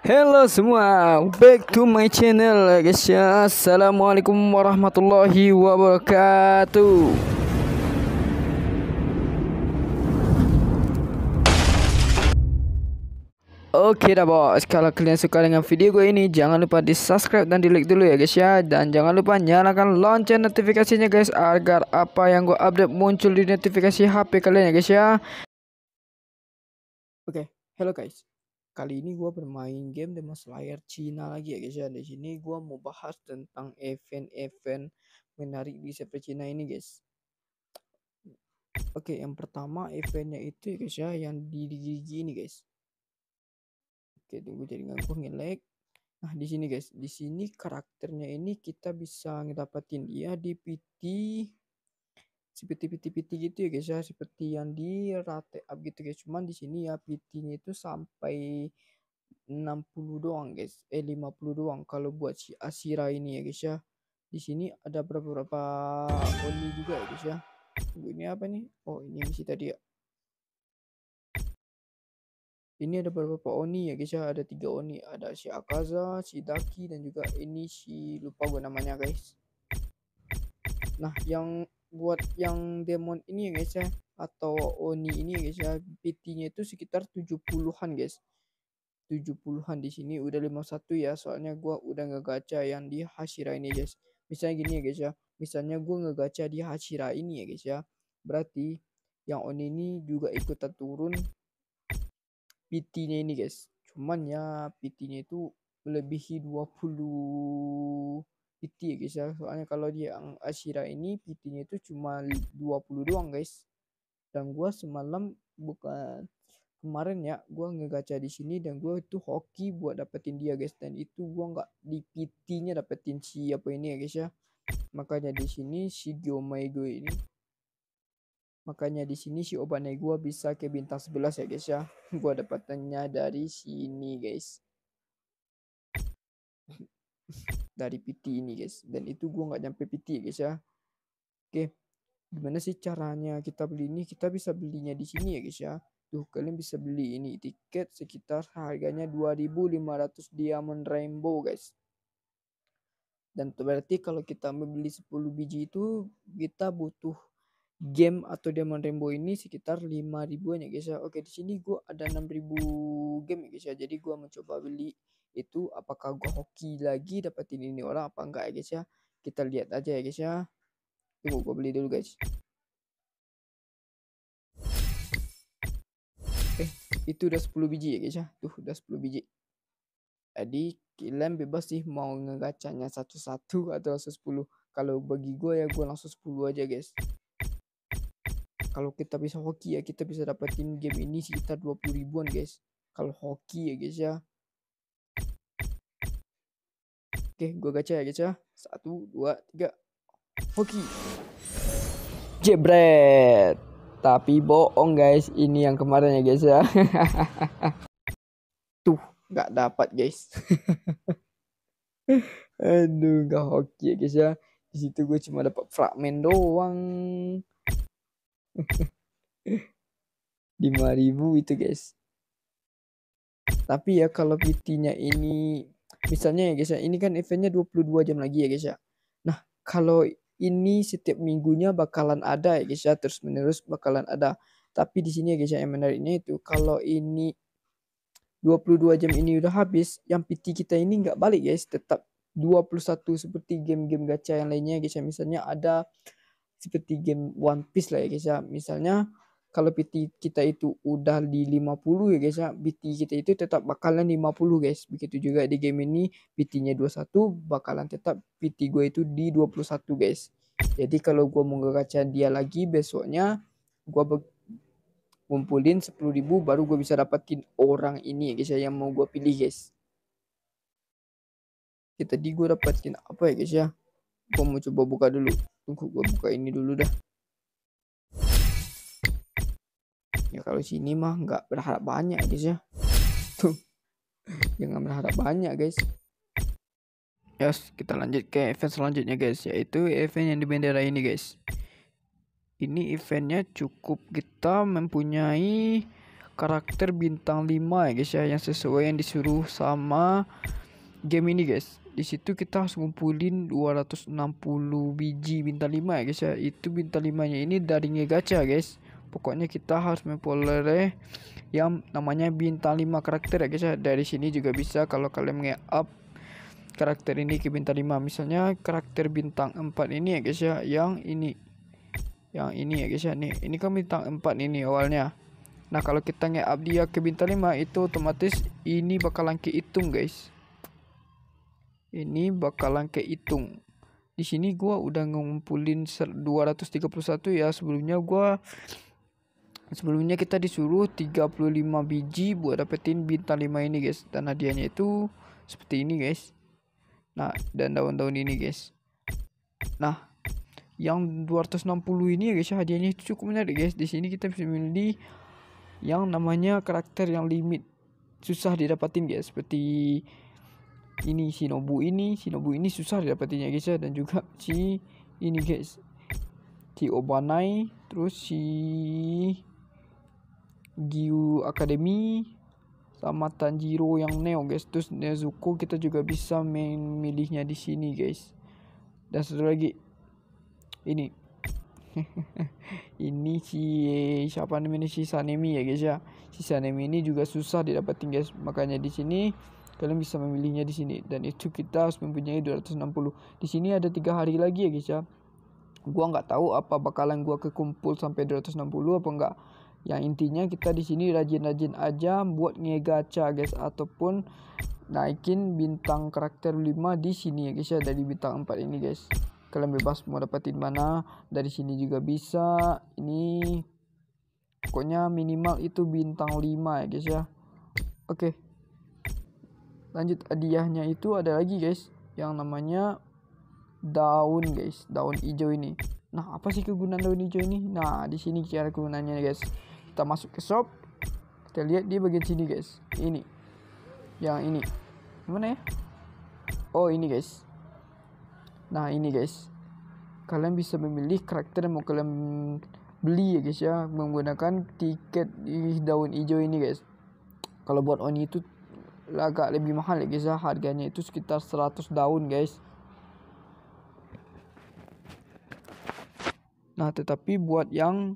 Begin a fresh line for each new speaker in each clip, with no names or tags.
Hello semua, back to my channel guys ya Assalamualaikum warahmatullahi wabarakatuh Oke okay dah bos, kalau kalian suka dengan video gue ini Jangan lupa di subscribe dan di like dulu ya guys ya Dan jangan lupa nyalakan lonceng notifikasinya guys Agar apa yang gue update muncul di notifikasi HP kalian ya guys ya Oke, okay, hello guys Kali ini gue bermain game Demon Slayer Cina lagi ya guys ya. Di sini gue mau bahas tentang event-event menarik di server Cina ini guys. Oke, yang pertama eventnya itu ya guys ya yang di gigi ini guys. Oke, tunggu jadi nggak gue ngelag. Nah, di sini guys, di sini karakternya ini kita bisa ngedapatin dia di PT seperti PT-PT gitu ya guys ya seperti yang di rate up gitu guys cuman di sini ya pt itu sampai 60 doang guys eh 50 doang kalau buat si Asira ini ya guys ya di sini ada beberapa oli juga ya guys ya ini apa nih oh ini misi tadi ya ini ada beberapa oni ya guys ya ada tiga oni ada si Akaza si Daki dan juga ini si lupa gue namanya guys nah yang buat yang demon ini ya guys ya atau oni ini ya guys ya PT-nya itu sekitar 70-an guys 70-an di sini udah 51 ya soalnya gua udah nggak gacha yang di Hashira ini ya guys misalnya gini ya guys ya misalnya gua nggak gacha di Hashira ini ya guys ya berarti yang oni ini juga ikutan turun PT-nya ini guys cuman ya PT-nya itu melebihi 20 PT ya guys ya soalnya kalau dia yang Ashira ini PT-nya itu cuma 20 doang guys dan gua semalam bukan kemarin ya gua ngegaca di sini dan gua itu hoki buat dapetin dia guys dan itu gua nggak di PT-nya dapetin si apa ini ya guys ya makanya di sini si Gyomaigo ini makanya di sini si Obane gua bisa ke bintang 11 ya guys ya gua dapatannya dari sini guys dari PT ini guys dan itu gua nggak nyampe PT ya guys ya oke gimana sih caranya kita beli ini kita bisa belinya di sini ya guys ya tuh kalian bisa beli ini tiket sekitar harganya 2500 diamond rainbow guys dan berarti kalau kita membeli 10 biji itu kita butuh game atau diamond rainbow ini sekitar 5000 ribu ya guys ya oke di sini gua ada 6000 game ya guys ya jadi gua mencoba beli itu apakah gue hoki lagi dapetin ini orang apa enggak ya guys ya kita lihat aja ya guys ya tunggu gue beli dulu guys oke eh, itu udah 10 biji ya guys ya tuh udah 10 biji jadi kalian bebas sih mau ngegacanya satu-satu atau langsung 10 kalau bagi gue ya gue langsung 10 aja guys kalau kita bisa hoki ya kita bisa dapetin game ini sekitar 20 ribuan guys kalau hoki ya guys ya Oke, gue gacha ya gacha. Ya. Satu, dua, tiga. Hoki. Jebret. Tapi bohong guys, ini yang kemarin ya guys ya. Tuh, nggak dapat guys. Aduh, nggak hoki ya guys ya. Di situ gue cuma dapat fragmen doang. 5000 itu guys. Tapi ya kalau pitinya ini misalnya ya guys ya, ini kan eventnya 22 jam lagi ya guys ya. Nah, kalau ini setiap minggunya bakalan ada ya guys ya, terus menerus bakalan ada. Tapi di sini ya guys ya, yang menariknya itu kalau ini 22 jam ini udah habis, yang PT kita ini nggak balik guys, tetap 21 seperti game-game gacha yang lainnya ya guys ya. Misalnya ada seperti game One Piece lah ya guys ya. Misalnya kalau PT kita itu udah di 50 ya guys ya PT kita itu tetap bakalan 50 guys begitu juga di game ini PT nya 21 bakalan tetap PT gue itu di 21 guys jadi kalau gue mau dia lagi besoknya gue kumpulin 10.000 baru gue bisa dapetin orang ini ya guys ya yang mau gue pilih guys kita tadi gue dapetin apa ya guys ya gue mau coba buka dulu tunggu gue buka ini dulu dah ya kalau sini mah nggak berharap banyak guys ya tuh jangan ya, berharap banyak guys yes kita lanjut ke event selanjutnya guys yaitu event yang di bendera ini guys ini eventnya cukup kita mempunyai karakter bintang 5 ya guys ya yang sesuai yang disuruh sama game ini guys di situ kita harus ngumpulin 260 biji bintang 5 ya guys ya itu bintang 5 nya ini dari gacha guys pokoknya kita harus mempelajari eh. yang namanya bintang 5 karakter ya guys ya dari sini juga bisa kalau kalian nge-up karakter ini ke bintang 5 misalnya karakter bintang 4 ini ya guys ya yang ini yang ini ya guys ya nih ini kan bintang 4 ini awalnya nah kalau kita nge-up dia ke bintang 5 itu otomatis ini bakalan kehitung guys ini bakalan kehitung di sini gua udah ngumpulin 231 ya sebelumnya gua sebelumnya kita disuruh 35 biji buat dapetin bintang 5 ini guys dan hadiahnya itu seperti ini guys nah dan daun-daun ini guys nah yang 260 ini ya guys hadiahnya cukup menarik guys di sini kita bisa memilih yang namanya karakter yang limit susah didapatin guys seperti ini Shinobu ini Shinobu ini susah didapatinya guys ya dan juga si ini guys si Obanai terus si Giu Academy sama Tanjiro yang Neo guys terus Nezuko kita juga bisa memilihnya di sini guys dan satu lagi ini ini si siapa namanya si Sanemi ya guys ya si Sanemi ini juga susah didapatin guys makanya di sini kalian bisa memilihnya di sini dan itu kita harus mempunyai 260 di sini ada tiga hari lagi ya guys ya gua nggak tahu apa bakalan gua kekumpul sampai 260 apa enggak yang intinya kita di sini rajin-rajin aja buat ngegacha guys ataupun naikin bintang karakter 5 di sini ya guys ya dari bintang 4 ini guys kalian bebas mau dapetin mana dari sini juga bisa ini pokoknya minimal itu bintang 5 ya guys ya oke lanjut hadiahnya itu ada lagi guys yang namanya daun guys daun hijau ini nah apa sih kegunaan daun hijau ini nah di sini cara kegunaannya guys kita masuk ke shop kita lihat di bagian sini guys ini yang ini mana ya oh ini guys nah ini guys kalian bisa memilih karakter yang mau kalian beli ya guys ya menggunakan tiket di daun hijau ini guys kalau buat oni itu agak lebih mahal ya guys ya harganya itu sekitar 100 daun guys nah tetapi buat yang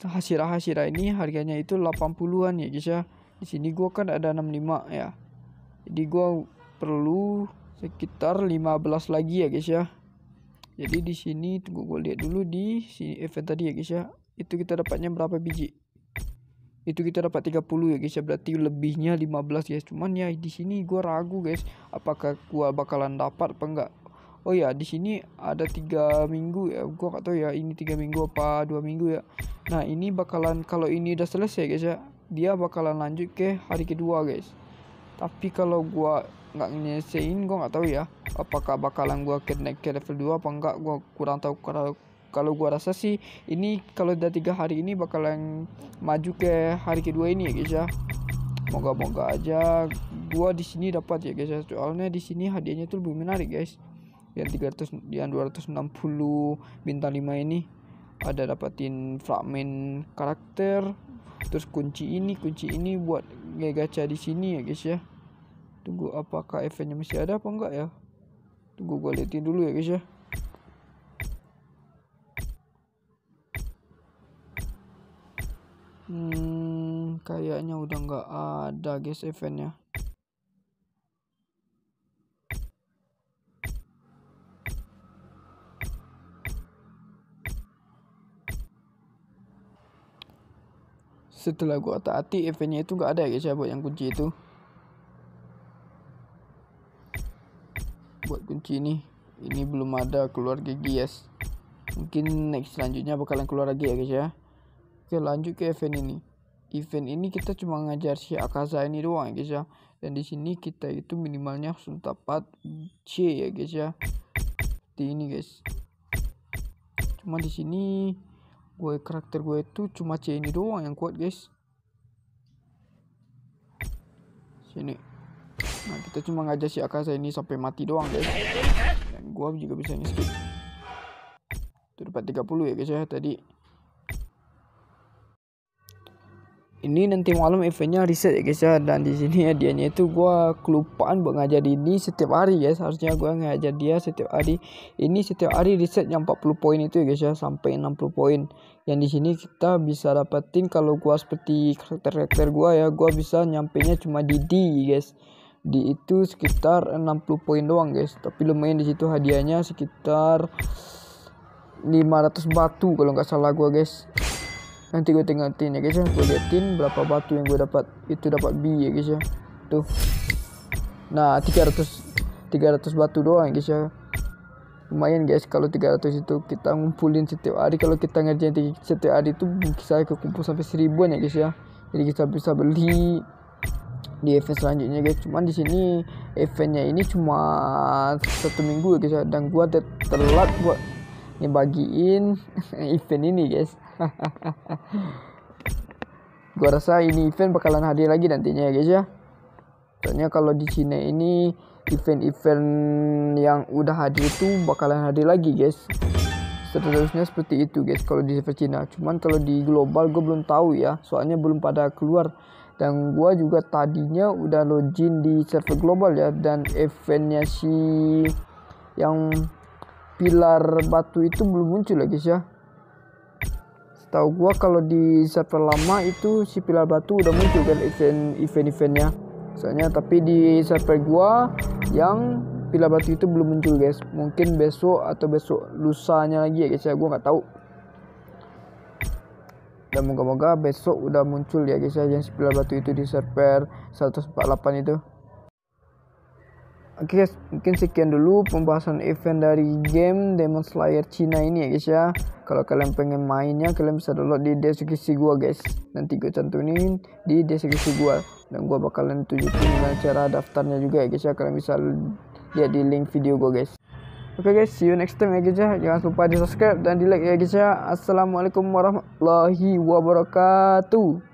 Hasira Hasira ini harganya itu 80-an ya guys ya. Di sini gua kan ada 65 ya. Jadi gua perlu sekitar 15 lagi ya guys ya. Jadi di sini tunggu gua lihat dulu di sini event tadi ya guys ya. Itu kita dapatnya berapa biji? Itu kita dapat 30 ya guys ya. Berarti lebihnya 15 guys. Cuman ya di sini gua ragu guys apakah gua bakalan dapat apa enggak. Oh ya, di sini ada tiga minggu ya. Gua gak tahu ya ini tiga minggu apa dua minggu ya. Nah ini bakalan kalau ini udah selesai guys ya Dia bakalan lanjut ke hari kedua guys Tapi kalau gua nggak nyesein gua nggak tahu ya Apakah bakalan gua ke naik ke level 2 apa enggak Gua kurang tahu kalau kalau gua rasa sih ini kalau udah tiga hari ini bakalan maju ke hari kedua ini ya guys ya moga-moga aja gua di sini dapat ya guys ya soalnya di sini hadiahnya tuh lebih menarik guys yang 300 yang 260 bintang 5 ini ada dapatin fragment karakter terus kunci ini kunci ini buat gacha di sini ya guys ya tunggu apakah eventnya masih ada apa enggak ya tunggu gua liatin dulu ya guys ya hmm kayaknya udah enggak ada guys eventnya setelah gua taati eventnya itu gak ada ya guys ya buat yang kunci itu buat kunci ini ini belum ada keluar gigi yes mungkin next selanjutnya bakalan keluar lagi ya guys ya oke lanjut ke event ini event ini kita cuma ngajar si Akaza ini doang ya guys ya dan di sini kita itu minimalnya harus dapat C ya guys ya di ini guys cuma di sini gue karakter gue itu cuma C ini doang yang kuat guys sini nah kita cuma ngajak si Akaza ini sampai mati doang guys dan gue juga bisa ini skip itu dapat 30 ya guys ya tadi ini nanti malam eventnya riset ya guys ya dan di sini hadiahnya itu gua kelupaan buat ngajar ini setiap hari ya harusnya gue ngajar dia setiap hari ini setiap hari riset yang 40 poin itu ya guys ya sampai 60 poin yang di sini kita bisa dapetin kalau gua seperti karakter-karakter gua ya gua bisa nyampe nya cuma di D guys di itu sekitar 60 poin doang guys tapi lumayan di situ hadiahnya sekitar 500 batu kalau nggak salah gua guys nanti gue tengok tin ya guys ya gue lihat tin berapa batu yang gue dapat itu dapat B ya guys ya tuh nah 300 300 batu doang ya, guys ya lumayan guys kalau 300 itu kita ngumpulin setiap hari kalau kita ngerjain setiap hari itu bisa kekumpul sampai seribuan ya guys ya jadi kita bisa beli di event selanjutnya guys cuman di sini eventnya ini cuma satu minggu ya guys ya dan gua telat buat ngebagiin event ini guys gua rasa ini event bakalan hadir lagi nantinya ya guys ya soalnya kalau di Cina ini event-event yang udah hadir itu bakalan hadir lagi guys seterusnya seperti itu guys kalau di server Cina cuman kalau di global gue belum tahu ya soalnya belum pada keluar dan gua juga tadinya udah login di server global ya dan eventnya si yang pilar batu itu belum muncul ya guys ya tahu gua kalau di server lama itu si pilar batu udah muncul kan event event eventnya soalnya tapi di server gua yang pilar batu itu belum muncul guys mungkin besok atau besok lusanya lagi ya guys ya gua nggak tahu dan moga-moga besok udah muncul ya guys ya yang si pilar batu itu di server 148 itu Oke guys, mungkin sekian dulu pembahasan event dari game Demon Slayer Cina ini ya guys ya. Kalau kalian pengen mainnya, kalian bisa download di deskripsi gua guys. Nanti gue cantumin di deskripsi gua dan gua bakalan tunjukin cara daftarnya juga ya guys ya. Kalian bisa lihat di link video gua guys. Oke guys, see you next time ya guys ya. Jangan lupa di subscribe dan di like ya guys ya. Assalamualaikum warahmatullahi wabarakatuh.